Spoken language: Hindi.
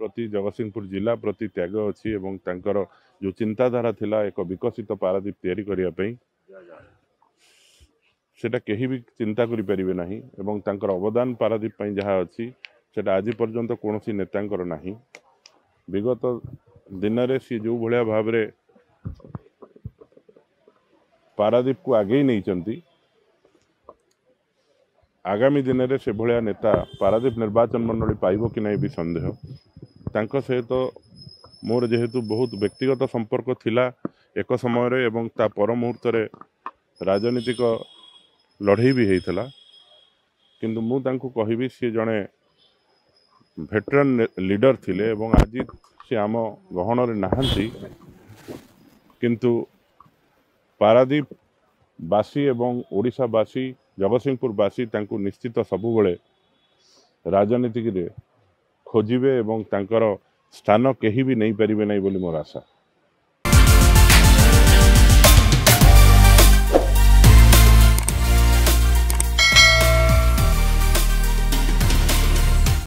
प्रति जगत सिंहपुर जिला प्रति त्याग अच्छी तर जो चिंताधारा थी एक विकसित पारादीप तैयारी सेटा कहीं भी चिंता करें अवदान पारादीप जहाँ अच्छी से आज पर्यटन कौन सी नेता विगत दिन में सी जो भाया भाव पारादीप को आगे नहीं आगामी दिन में से भाया नेता पारादीप निर्वाचन मंडली पाइब कि नहीं भी सन्देह ତାଙ୍କ ସହିତ ମୋର ଯେହେତୁ ବହୁତ ବ୍ୟକ୍ତିଗତ ସମ୍ପର୍କ ଥିଲା ଏକ ସମୟରେ ଏବଂ ତା ପର ମୁହୂର୍ତ୍ତରେ ରାଜନୀତିକ ଲଢ଼େଇ ବି ହେଇଥିଲା କିନ୍ତୁ ମୁଁ ତାଙ୍କୁ କହିବି ସିଏ ଜଣେ ଭେଟରାନ୍ ଲିଡର୍ ଥିଲେ ଏବଂ ଆଜି ସେ ଆମ ଗହଣରେ ନାହାନ୍ତି କିନ୍ତୁ ପାରାଦୀପ ବାସୀ ଏବଂ ଓଡ଼ିଶାବାସୀ ଜଗତସିଂହପୁର ବାସୀ ତାଙ୍କୁ ନିଶ୍ଚିତ ସବୁବେଳେ ରାଜନୀତିରେ ଖୋଜିବେ ଏବଂ ତାଙ୍କର ସ୍ଥାନ କେହି ବି ନେଇପାରିବେ ନାହିଁ ବୋଲି ମୋର ଆଶା